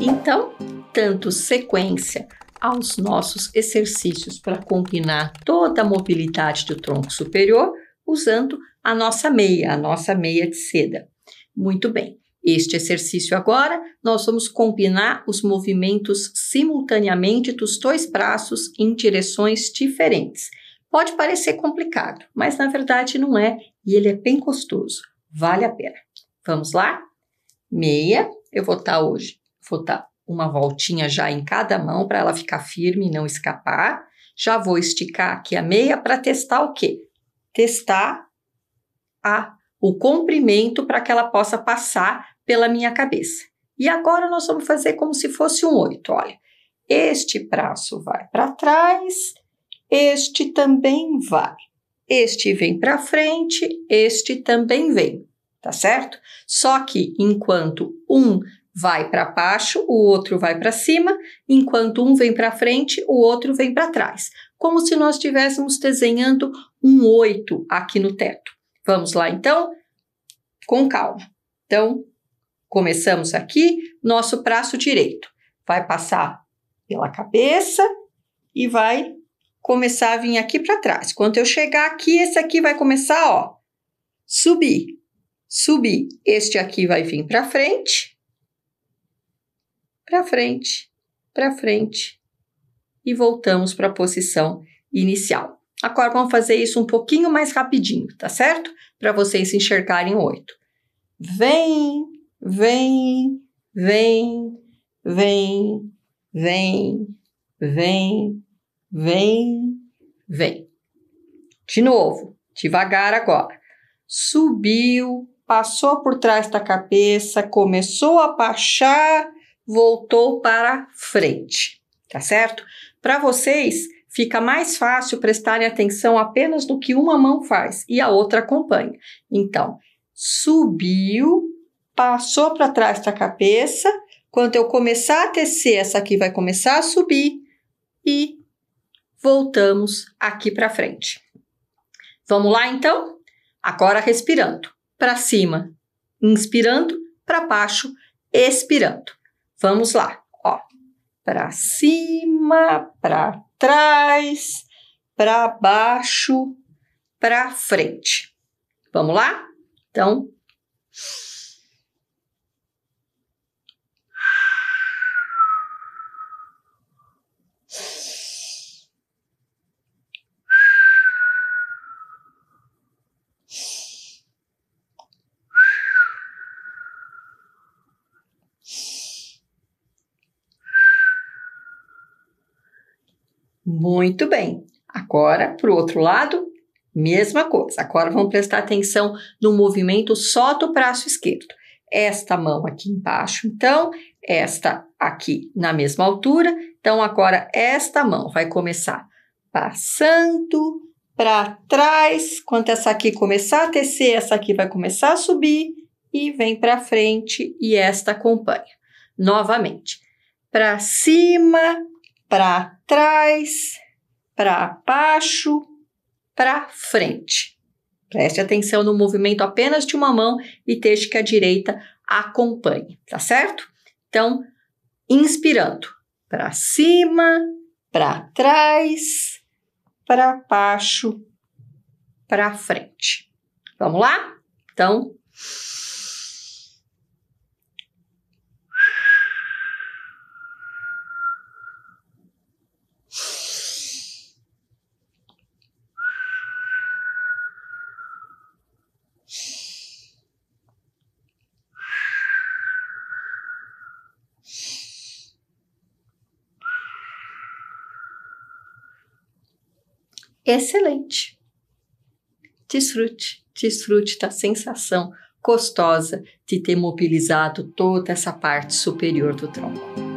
Então, tanto sequência aos nossos exercícios para combinar toda a mobilidade do tronco superior usando a nossa meia, a nossa meia de seda. Muito bem. Este exercício agora, nós vamos combinar os movimentos simultaneamente dos dois braços em direções diferentes. Pode parecer complicado, mas na verdade não é, e ele é bem gostoso. Vale a pena. Vamos lá? Meia, eu vou estar tá hoje Vou dar uma voltinha já em cada mão para ela ficar firme e não escapar. Já vou esticar aqui a meia para testar o quê? Testar a, o comprimento para que ela possa passar pela minha cabeça. E agora nós vamos fazer como se fosse um oito. Olha, este braço vai para trás, este também vai. Este vem para frente, este também vem, tá certo? Só que enquanto um vai para baixo, o outro vai para cima, enquanto um vem para frente, o outro vem para trás, como se nós estivéssemos desenhando um oito aqui no teto. Vamos lá então? Com calma. Então, começamos aqui, nosso braço direito vai passar pela cabeça e vai começar a vir aqui para trás. Quando eu chegar aqui, esse aqui vai começar, ó, subir, subir. Este aqui vai vir para frente para frente, para frente e voltamos para a posição inicial. Agora vamos fazer isso um pouquinho mais rapidinho, tá certo? Para vocês se enxergarem oito. Vem, vem, vem, vem, vem, vem, vem, vem. De novo, devagar agora. Subiu, passou por trás da cabeça, começou a baixar voltou para frente, tá certo? Para vocês, fica mais fácil prestarem atenção apenas no que uma mão faz e a outra acompanha. Então, subiu, passou para trás da cabeça. Quando eu começar a tecer, essa aqui vai começar a subir e voltamos aqui para frente. Vamos lá então? Agora respirando. Para cima, inspirando, para baixo, expirando. Vamos lá, ó. Para cima, para trás, para baixo, para frente. Vamos lá? Então, Muito bem. Agora, para o outro lado, mesma coisa. Agora vamos prestar atenção no movimento só do braço esquerdo. Esta mão aqui embaixo, então, esta aqui na mesma altura. Então, agora esta mão vai começar passando para trás. Quando essa aqui começar a tecer, essa aqui vai começar a subir e vem para frente e esta acompanha. Novamente, para cima, para trás, para baixo, para frente. Preste atenção no movimento apenas de uma mão e deixe que a direita acompanhe, tá certo? Então, inspirando para cima, para trás, para baixo, para frente. Vamos lá? Então, excelente. Desfrute, desfrute da sensação gostosa de ter mobilizado toda essa parte superior do tronco.